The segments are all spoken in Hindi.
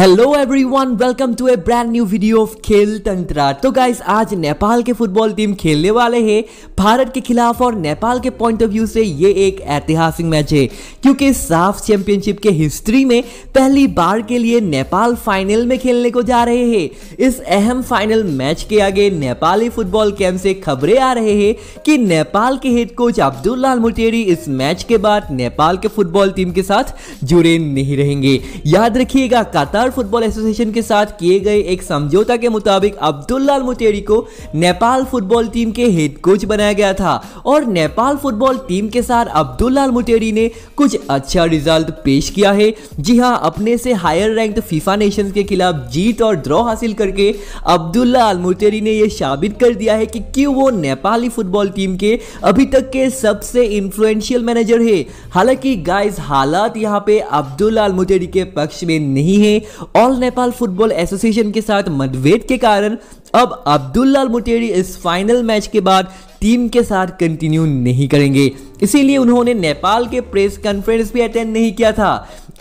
hello everyone welcome to a brand new video of Khel Tantra तो गाइस आज नेपाल के फुटबॉल टीम खेलने वाले हैं भारत के खिलाफ और नेपाल के पॉइंट ऑफ व्यू से ये एक ऐतिहासिक मैच है क्योंकि साफ चैंपियनशिप के हिस्ट्री में पहली बार के लिए नेपाल फाइनल में खेलने को जा रहे हैं इस अहम फाइनल मैच के आगे नेपाली फुटबॉल कैम्प से खबरें आ रहे हैं कि नेपाल के head coach Abdullah Al Mutairi इस मैच के बाद नेपाल के फुटबॉल टीम के साथ जुड़े नहीं रहेंगे याद रखिएगा कतर नेपाल फुटबॉल एसोसिएशन के साथ किए गए एक समझौता के मुताबिक अब्दुल्ला मुतेरी को नेपाल फुटबॉल टीम के हेड कोच बनाया गया था और नेपाल फुटबॉल टीम के साथ अब्दुल्ला मुतेरी ने कुछ अच्छा रिजल्ट पेश किया है जी हाँ अपने से हायर रैंक फीफा नेशन के खिलाफ जीत और ड्रॉ हासिल करके अब्दुल्ला मुतेरी ने यह साबित कर दिया है कि क्यों वो नेपाली फुटबॉल टीम के अभी तक के सबसे इन्फ्लुएंशियल मैनेजर है हालांकि गाइस हालात यहाँ पे अब्दुल्ला मुतेरी के पक्ष में नहीं है ऑल नेपाल फुटबॉल एसोसिएशन के साथ मतभेद के कारण अब अब्दुल्ला मुटेरी इस फाइनल मैच के बाद टीम के साथ कंटिन्यू नहीं करेंगे इसीलिए उन्होंने नेपाल के प्रेस कॉन्फ्रेंस भी अटेंड नहीं किया था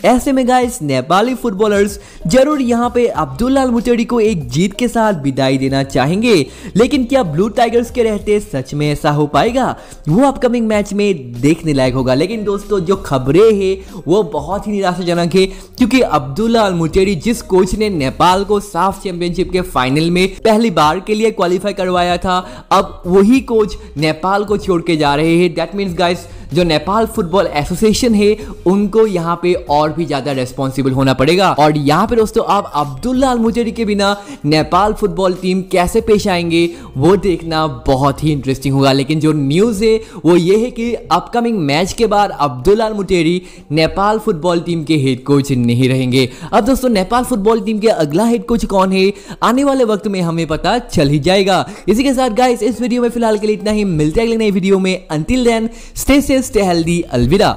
ऐसे में गाइस नेपाली फुटबॉलर्स जरूर यहाँ पे अब्दुल्लाल मुचड़ी को एक जीत के साथ विदाई देना चाहेंगे लेकिन क्या ब्लू टाइगर्स के रहते सच में ऐसा हो पाएगा वो अपकमिंग मैच में देखने लायक होगा लेकिन दोस्तों जो खबरें हैं वो बहुत ही निराशाजनक है क्योंकि अब्दुल्ला मुचेड़ी जिस कोच ने नेपाल को साफ चैंपियनशिप के फाइनल में पहली बार के लिए क्वालिफाई करवाया था अब वही कोच नेपाल को छोड़ के जा रहे हैं दैट मीन्स गाइस जो नेपाल फुटबॉल एसोसिएशन है उनको यहाँ पे और भी ज़्यादा रेस्पॉन्सिबल होना पड़ेगा और यहाँ पे दोस्तों आप अब्दुल्ला अलमुजरी के बिना नेपाल फुटबॉल टीम कैसे पेश आएंगे वो देखना बहुत ही इंटरेस्टिंग होगा लेकिन जो न्यूज़ है वो ये है कि अपकमिंग मैच के बाद Abdullah Al Mutairi Nepal football team के हेड कोच नहीं रहेंगे अब दोस्तों नेपाल फुटबॉल टीम के अगला हेड कोच कौन है आने वाले वक्त में हमें पता चल ही जाएगा इसी के साथ गाइस इस वीडियो में फिलहाल के लिए इतना ही मिलते अगले नई वीडियो में until then stay stay healthy अलविदा